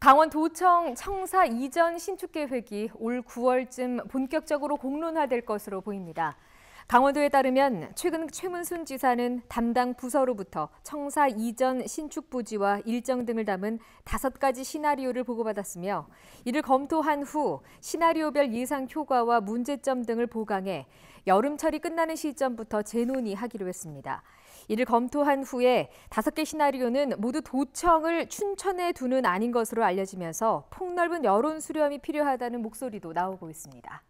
강원도청 청사 이전 신축 계획이 올 9월쯤 본격적으로 공론화될 것으로 보입니다. 강원도에 따르면 최근 최문순 지사는 담당 부서로부터 청사 이전 신축 부지와 일정 등을 담은 다섯 가지 시나리오를 보고받았으며 이를 검토한 후 시나리오별 예상 효과와 문제점 등을 보강해 여름철이 끝나는 시점부터 재논의하기로 했습니다. 이를 검토한 후에 다섯 개 시나리오는 모두 도청을 춘천에 두는 아닌 것으로 알려지면서 폭넓은 여론 수렴이 필요하다는 목소리도 나오고 있습니다.